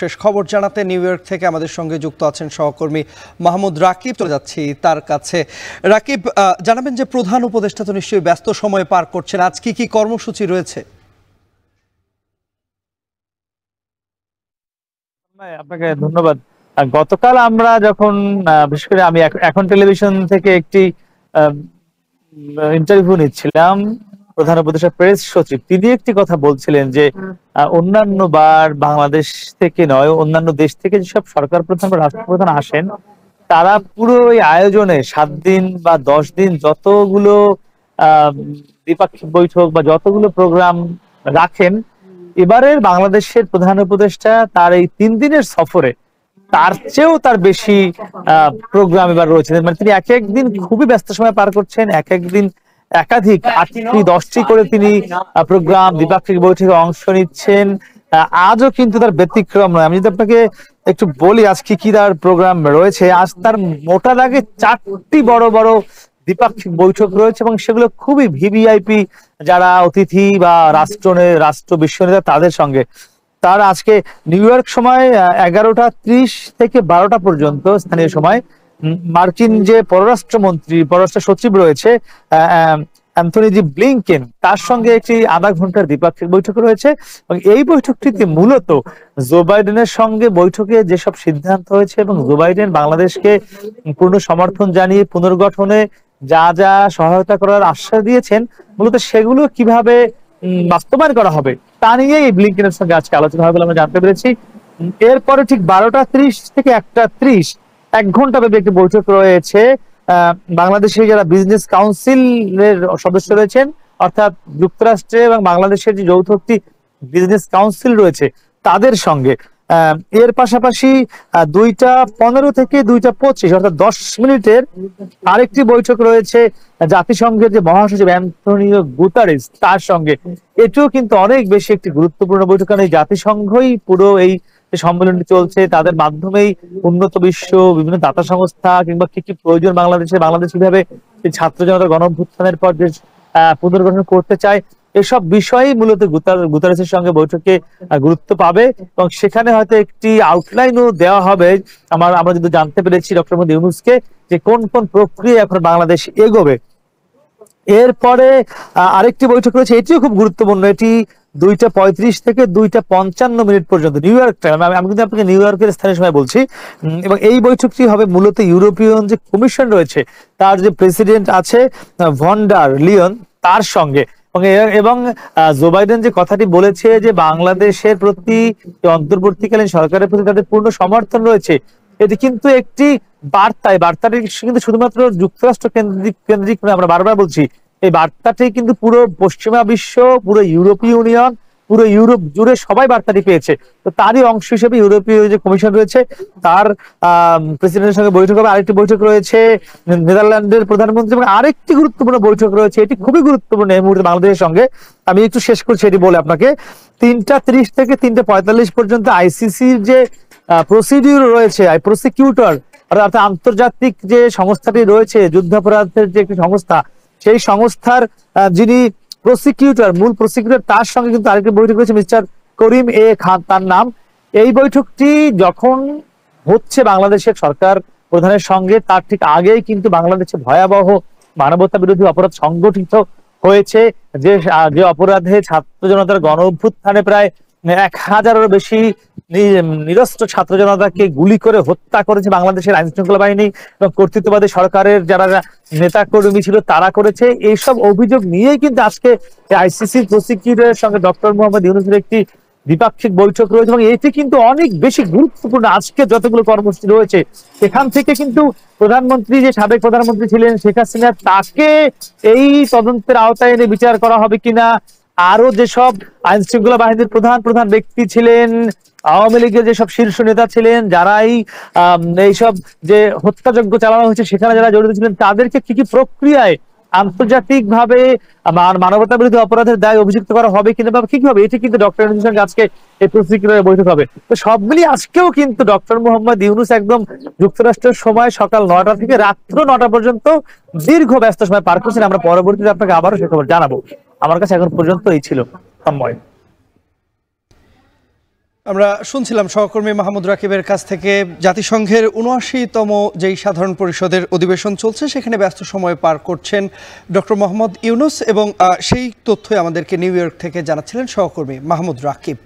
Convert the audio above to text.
শেষ খবর জানাতে নিউ ইয়র্ক থেকে আমাদের সঙ্গে যুক্ত আছেন সহকর্মী মাহমুদ রাকিব চলে যাচ্ছি তার কাছে রাকিব জানাবেন যে প্রধান উপদেষ্টা তো নিশ্চয়ই ব্যস্ত সময় পার করছেন আজ কি কি কর্মসূচি রয়েছে আপনাকে ধন্যবাদ গতকাল আমরা যখন বিশেষ করে আমি এখন টেলিভিশন থেকে একটি ইন্টারভিউ নিচ্ছিলাম প্রধান উপদেষ্টা প্রেস সচিব তিনি একটি কথা বলছিলেন যে অন্যান্য বার বাংলাদেশ থেকে নয় অন্যান্য দেশ থেকে যেসব সরকার প্রধান বা রাষ্ট্রপ্রধান আসেন তারা পুরো ওই আয়োজনে সাত দিন বা দশ দিন যতগুলো দ্বিপাক্ষিক বৈঠক বা যতগুলো প্রোগ্রাম রাখেন এবারের বাংলাদেশের প্রধান উপদেষ্টা তার এই তিন দিনের সফরে তার চেয়েও তার বেশি প্রোগ্রাম এবার রয়েছে মানে তিনি এক একদিন খুবই ব্যস্ত সময় পার করছেন এক একদিন একাধিক হ্যাঁ, আটটি দশটি করে তিনি প্রোগ্রাম দ্বিপাক্ষিক বৈঠকে অংশ নিচ্ছেন আজও কিন্তু তার ব্যতিক্রম নয় আমি যদি আপনাকে একটু বলি আজ কি কি তার প্রোগ্রাম রয়েছে আজ তার মোটা দাগে চারটি বড় বড় দ্বিপাক্ষিক বৈঠক রয়েছে এবং সেগুলো খুবই ভিভিআইপি যারা অতিথি বা রাষ্ট্র রাষ্ট্র বিশ্ব নেতা তাদের সঙ্গে তার আজকে নিউ ইয়র্ক সময় এগারোটা ত্রিশ থেকে বারোটা পর্যন্ত স্থানীয় সময় মার্কিন যে পররাষ্ট্রমন্ত্রী পররাষ্ট্র সচিব রয়েছে অ্যান্থনি ব্লিংকেন তার সঙ্গে একটি আধা ঘন্টার দ্বিপাক্ষিক বৈঠক রয়েছে এবং এই বৈঠকটিতে মূলত জো বাইডেনের সঙ্গে বৈঠকে যেসব সিদ্ধান্ত হয়েছে এবং জো বাইডেন বাংলাদেশকে পূর্ণ সমর্থন জানিয়ে পুনর্গঠনে যা যা সহায়তা করার আশ্বাস দিয়েছেন মূলত সেগুলো কিভাবে বাস্তবায়ন করা হবে তা নিয়ে এই ব্লিংকেনের সঙ্গে আজকে আলোচনা হবে বলে আমরা জানতে পেরেছি এরপরে ঠিক বারোটা ত্রিশ থেকে একটা ত্রিশ এক ঘন্টা ব্যাপী একটি বৈঠক রয়েছে বাংলাদেশের যারা বিজনেস কাউন্সিলের সদস্য রয়েছেন অর্থাৎ যুক্তরাষ্ট্রে এবং বাংলাদেশের যে যৌথ একটি বিজনেস কাউন্সিল রয়েছে তাদের সঙ্গে এর পাশাপাশি দুইটা পনেরো থেকে দুইটা পঁচিশ অর্থাৎ দশ মিনিটের আরেকটি বৈঠক রয়েছে জাতিসংঘের যে মহাসচিব অ্যান্থনিও গুতারিস তার সঙ্গে এটিও কিন্তু অনেক বেশি একটি গুরুত্বপূর্ণ বৈঠক কারণ এই জাতিসংঘই পুরো এই যে সম্মেলনটি চলছে তাদের মাধ্যমেই উন্নত বিশ্ব বিভিন্ন দাতা সংস্থা কিংবা কি কি প্রয়োজন বাংলাদেশে বাংলাদেশ কিভাবে ছাত্র জনতার গণভ্যুত্থানের পর যে পুনর্গঠন করতে চায় এসব বিষয়ে মূলত গুতারেসের সঙ্গে বৈঠকে গুরুত্ব পাবে এবং সেখানে হয়তো একটি আউটলাইনও দেওয়া হবে আমার আমরা যদি জানতে পেরেছি ডক্টর মোদী ইউনুসকে যে কোন কোন প্রক্রিয়া এখন বাংলাদেশ এগোবে এরপরে আরেকটি বৈঠক রয়েছে এটিও খুব গুরুত্বপূর্ণ এটি দুইটা পঁয়ত্রিশ থেকে দুইটা পঞ্চান্ন মিনিট পর্যন্ত নিউ ইয়র্ক টাইম আমি কিন্তু আপনাকে নিউ ইয়র্কের স্থানীয় সময় বলছি এবং এই বৈঠকটি হবে মূলত ইউরোপীয়ন যে কমিশন রয়েছে তার যে প্রেসিডেন্ট আছে ভন্ডার লিওন তার সঙ্গে এবং জো বাইডেন যে কথাটি বলেছে যে বাংলাদেশের প্রতি অন্তর্বর্তীকালীন সরকারের প্রতি তাদের পূর্ণ সমর্থন রয়েছে এটি কিন্তু একটি বার্তায় বার্তাটি কিন্তু শুধুমাত্র যুক্তরাষ্ট্র কেন্দ্রিক কেন্দ্রিক আমরা বারবার বলছি এই বার্তাটি কিন্তু পুরো পশ্চিমা বিশ্ব পুরো ইউরোপীয় ইউনিয়ন পুরো ইউরোপ জুড়ে সবাই বার্তাটি পেয়েছে তো তারই অংশ হিসেবে ইউরোপীয় যে কমিশন রয়েছে তার প্রেসিডেন্টের সঙ্গে বৈঠক হবে আরেকটি বৈঠক রয়েছে নেদারল্যান্ডের প্রধানমন্ত্রী এবং আরেকটি গুরুত্বপূর্ণ বৈঠক রয়েছে এটি খুবই গুরুত্বপূর্ণ এই মুহূর্তে বাংলাদেশের সঙ্গে আমি একটু শেষ করছি এটি বলে আপনাকে তিনটা তিরিশ থেকে তিনটা পঁয়তাল্লিশ পর্যন্ত আইসিসির যে প্রসিডিউর রয়েছে প্রসিকিউটর অর্থাৎ আন্তর্জাতিক যে সংস্থাটি রয়েছে যুদ্ধাপরাধের যে একটি সংস্থা সেই সংস্থার যিনি প্রসিকিউটর মূল প্রসিকিউটর তার সঙ্গে কিন্তু আরেকটি বৈঠক হয়েছে মিস্টার করিম এ খান তার নাম এই বৈঠকটি যখন হচ্ছে বাংলাদেশের সরকার প্রধানের সঙ্গে তার ঠিক আগেই কিন্তু বাংলাদেশে ভয়াবহ মানবতা বিরোধী অপরাধ সংগঠিত হয়েছে যে যে অপরাধে ছাত্র জনতার গণ অভ্যুত্থানে প্রায় মানে এক হাজারের বেশি নিরস্ত্র ছাত্র জনতাকে গুলি করে হত্যা করেছে বাংলাদেশের আইন শৃঙ্খলা বাহিনী এবং কর্তৃত্ববাদী সরকারের যারা নেতা কর্মী ছিল তারা করেছে এইসব অভিযোগ নিয়েই কিন্তু আজকে আইসিসি প্রসিকিউটরের সঙ্গে ডক্টর মোহাম্মদ ইউনুসের একটি দ্বিপাক্ষিক বৈঠক রয়েছে এবং এটি কিন্তু অনেক বেশি গুরুত্বপূর্ণ আজকে যতগুলো কর্মসূচি রয়েছে সেখান থেকে কিন্তু প্রধানমন্ত্রী যে সাবেক প্রধানমন্ত্রী ছিলেন শেখ হাসিনা তাকে এই তদন্তের আওতায় এনে বিচার করা হবে কিনা আরো যেসব আইন শৃঙ্খলা বাহিনীর প্রধান প্রধান ব্যক্তি ছিলেন আওয়ামী লীগের যেসব শীর্ষ নেতা ছিলেন যারাই এইসব যে হত্যাযজ্ঞ চালানো হয়েছে সেখানে যারা জড়িত ছিলেন তাদেরকে কি কি প্রক্রিয়ায় ভাবে মানবতা বিরোধী অপরাধের দায় অভিযুক্ত করা হবে কিনা বা কি হবে এটি কিন্তু ডক্টর ইউনুসের আজকে এই প্রসিকিউটরের বৈঠক হবে তো সব মিলিয়ে আজকেও কিন্তু ডক্টর মোহাম্মদ ইউনুস একদম যুক্তরাষ্ট্রের সময় সকাল নটা থেকে রাত্র নটা পর্যন্ত দীর্ঘ ব্যস্ত সময় পার করছেন আমরা পরবর্তীতে আপনাকে আবারও সে খবর জানাবো আমার কাছে এখন পর্যন্ত এই ছিল সময় আমরা শুনছিলাম সহকর্মী মাহমুদ রাকিবের কাছ থেকে জাতিসংঘের উনআশিতম যেই সাধারণ পরিষদের অধিবেশন চলছে সেখানে ব্যস্ত সময় পার করছেন ডক্টর মোহাম্মদ ইউনুস এবং সেই তথ্যই আমাদেরকে নিউ ইয়র্ক থেকে জানাচ্ছিলেন সহকর্মী মাহমুদ রাকিব